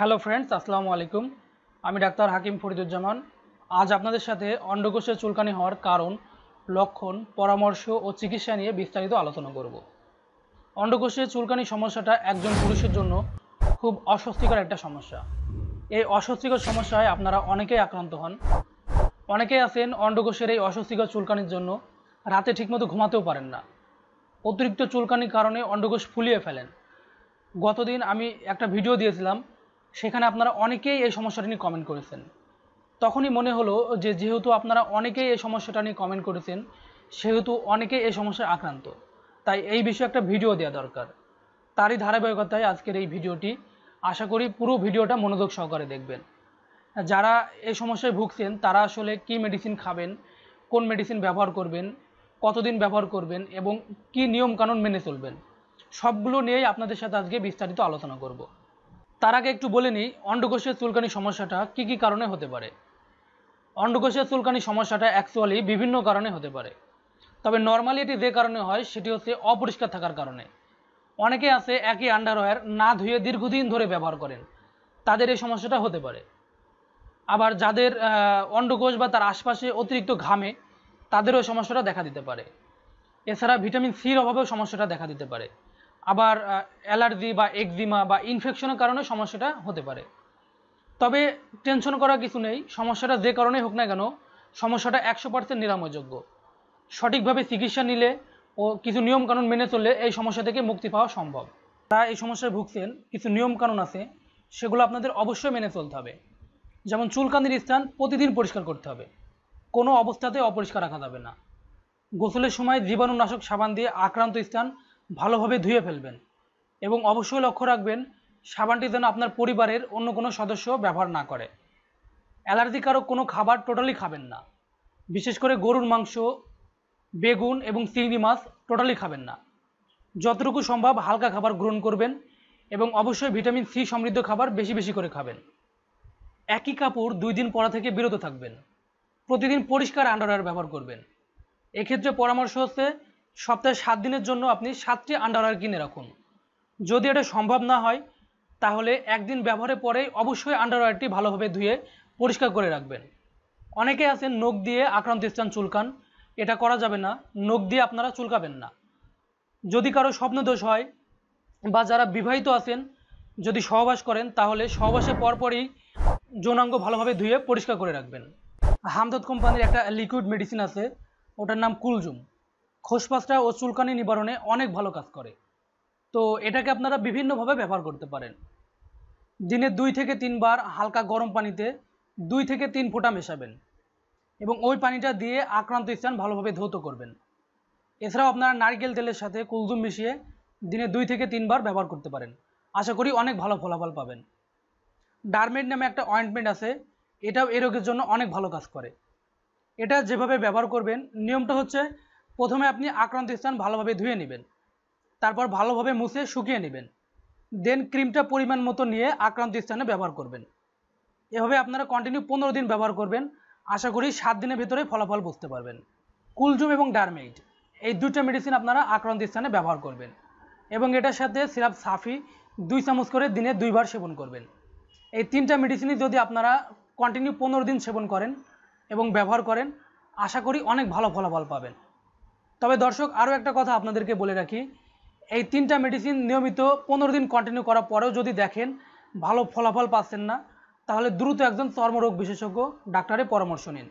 hello friends আসসালামু আলাইকুম আমি ডাক্তার হাকিম ফরিদুজ্জামান আজ আপনাদের সাথে অন্ডকোষে চুলকানি হওয়ার কারণ লক্ষণ পরামর্শ ও চিকিৎসা নিয়ে বিস্তারিত আলোচনা করব অন্ডকোষের চুলকানি সমস্যাটা একজন পুরুষের জন্য খুব অস্বস্তিকর একটা সমস্যা এই অস্বস্তিকর সমস্যায় আপনারা অনেকেই আক্রান্ত হন অনেকেই আছেন অন্ডকোষের এই অস্বস্তিকর চুলকানির জন্য রাতে ঠিকমতো ঘুমাতেও পারেন না অতিরিক্ত চুলকানির কারণে অন্ডকোষ ফুলিয়ে ফেলেন গতদিন আমি একটা ভিডিও দিয়েছিলাম সেখানে আপনারা অনেকেই এই সমস্যাটা নিয়ে কমেন্ট করেছেন তখনই মনে হলো যে যেহেতু আপনারা অনেকেই এই সমস্যাটা নিয়ে কমেন্ট করেছেন সেহেতু অনেকেই এই সমস্যায় আক্রান্ত তাই এই বিষয়ে একটা ভিডিও দেওয়া দরকার তারই ধারাবাহিকতায় আজকের এই ভিডিওটি আশা করি পুরো ভিডিওটা মনোযোগ সহকারে দেখবেন যারা এই সমস্যায় ভুগছেন তারা আসলে কি মেডিসিন খাবেন কোন মেডিসিন ব্যবহার করবেন কতদিন ব্যবহার করবেন এবং কি নিয়মকানুন মেনে চলবেন সবগুলো নিয়েই আপনাদের সাথে আজকে বিস্তারিত আলোচনা করব তার আগে একটু বলে নিই অন্ডকোষীয় চুলকানি সমস্যাটা কি কি কারণে হতে পারে অন্ডকোষীয় চুলকানি সমস্যাটা অ্যাকচুয়ালি বিভিন্ন কারণে হতে পারে তবে নর্মালি এটি যে কারণে হয় সেটি হচ্ছে অপরিষ্কার থাকার কারণে অনেকে আছে একই আন্ডারওয়্যার না ধুয়ে দীর্ঘদিন ধরে ব্যবহার করেন তাদের এই সমস্যাটা হতে পারে আবার যাদের অন্ডকোষ বা তার আশপাশে অতিরিক্ত ঘামে তাদেরও সমস্যাটা দেখা দিতে পারে এছাড়া ভিটামিন সির অভাবেও সমস্যাটা দেখা দিতে পারে আবার অ্যালার্জি বা একজিমা বা ইনফেকশনের কারণে সমস্যাটা হতে পারে তবে টেনশন করার কিছু নেই সমস্যাটা যে কারণে হোক না কেন সমস্যাটা একশো পার্সেন্ট নিরাময়যোগ্য সঠিকভাবে চিকিৎসা নিলে ও কিছু নিয়মকানুন মেনে চললে এই সমস্যা থেকে মুক্তি পাওয়া সম্ভব তা এই সমস্যায় ভুগছেন কিছু নিয়মকানুন আছে সেগুলো আপনাদের অবশ্যই মেনে চলতে হবে যেমন চুলকানির স্থান প্রতিদিন পরিষ্কার করতে হবে কোনো অবস্থাতে অপরিষ্কার রাখা যাবে না গোসলের সময় জীবাণুনাশক সাবান দিয়ে আক্রান্ত স্থান ভালোভাবে ধুয়ে ফেলবেন এবং অবশ্যই লক্ষ্য রাখবেন সাবানটি যেন আপনার পরিবারের অন্য কোনো সদস্য ব্যবহার না করে অ্যালার্জিকারক কোনো খাবার টোটালি খাবেন না বিশেষ করে গরুর মাংস বেগুন এবং চিংড়ি মাছ টোটালি খাবেন না যতটুকু সম্ভব হালকা খাবার গ্রহণ করবেন এবং অবশ্যই ভিটামিন সি সমৃদ্ধ খাবার বেশি বেশি করে খাবেন একই কাপড় দুই দিন পরা থেকে বিরত থাকবেন প্রতিদিন পরিষ্কার আন্ডারওয়্যার ব্যবহার করবেন এক্ষেত্রে পরামর্শ হচ্ছে সপ্তাহে সাত দিনের জন্য আপনি সাতটি আন্ডারওয়্যার কিনে রাখুন যদি এটা সম্ভব না হয় তাহলে একদিন ব্যবহারের পরে অবশ্যই আন্ডারওয়্যারটি ভালোভাবে ধুয়ে পরিষ্কার করে রাখবেন অনেকে আছেন নখ দিয়ে আক্রান্ত স্থান চুলকান এটা করা যাবে না নখ দিয়ে আপনারা চুলকাবেন না যদি কারো স্বপ্নদোষ হয় বা যারা বিবাহিত আছেন যদি সহবাস করেন তাহলে সহবাসের পরপরই যৌনাঙ্গ ভালোভাবে ধুয়ে পরিষ্কার করে রাখবেন হামদত কোম্পানির একটা লিকুইড মেডিসিন আছে ওটার নাম কুলজুম খোসপাসটা ও চুলকানি নিবারণে অনেক ভালো কাজ করে তো এটাকে আপনারা বিভিন্নভাবে ব্যবহার করতে পারেন দিনে দুই থেকে তিনবার হালকা গরম পানিতে দুই থেকে তিন ফোঁটা মেশাবেন এবং ওই পানিটা দিয়ে আক্রান্ত স্থান ভালোভাবে ধৌত করবেন এছাড়াও আপনারা নারকেল তেলের সাথে কুলজুম মিশিয়ে দিনে দুই থেকে তিনবার ব্যবহার করতে পারেন আশা করি অনেক ভালো ফলাফল পাবেন ডারমেট নামে একটা অয়েন্টমেন্ট আছে এটাও এ রোগের জন্য অনেক ভালো কাজ করে এটা যেভাবে ব্যবহার করবেন নিয়মটা হচ্ছে প্রথমে আপনি আক্রান্ত স্থান ভালোভাবে ধুয়ে নেবেন তারপর ভালোভাবে মুছে শুকিয়ে নেবেন দেন ক্রিমটা পরিমাণ মতো নিয়ে আক্রান্ত স্থানে ব্যবহার করবেন এভাবে আপনারা কন্টিনিউ পনেরো দিন ব্যবহার করবেন আশা করি সাত দিনের ভিতরে ফলাফল বুঝতে পারবেন কুলজুম এবং ডারমেইট এই দুটো মেডিসিন আপনারা আক্রান্ত স্থানে ব্যবহার করবেন এবং এটার সাথে সিরাপ সাফি দুই চামচ করে দিনে দুইবার সেবন করবেন এই তিনটা মেডিসিনই যদি আপনারা কন্টিনিউ পনেরো দিন সেবন করেন এবং ব্যবহার করেন আশা করি অনেক ভালো ফলাফল পাবেন তবে দর্শক আরও একটা কথা আপনাদেরকে বলে রাখি এই তিনটা মেডিসিন নিয়মিত পনেরো দিন কন্টিনিউ করার পরেও যদি দেখেন ভালো ফলাফল পাচ্ছেন না তাহলে দ্রুত একজন চর্মরোগ বিশেষজ্ঞ ডাক্তারের পরামর্শ নিন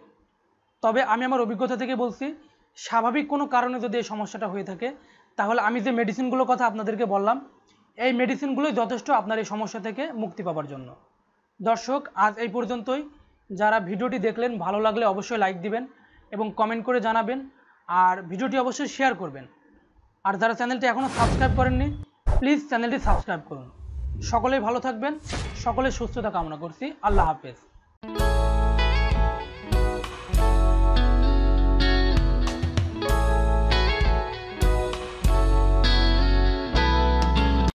তবে আমি আমার অভিজ্ঞতা থেকে বলছি স্বাভাবিক কোনো কারণে যদি এই সমস্যাটা হয়ে থাকে তাহলে আমি যে মেডিসিনগুলোর কথা আপনাদেরকে বললাম এই মেডিসিনগুলোই যথেষ্ট আপনার এই সমস্যা থেকে মুক্তি পাওয়ার জন্য দর্শক আজ এই পর্যন্তই যারা ভিডিওটি দেখলেন ভালো লাগলে অবশ্যই লাইক দিবেন এবং কমেন্ট করে জানাবেন আর ভিডিওটি অবশ্যই শেয়ার করবেন আর যারা চ্যানেলটি এখনও সাবস্ক্রাইব করেননি প্লিজ চ্যানেলটি সাবস্ক্রাইব করুন সকলেই ভালো থাকবেন সকলে সুস্থতা কামনা করছি আল্লাহ হাফেজ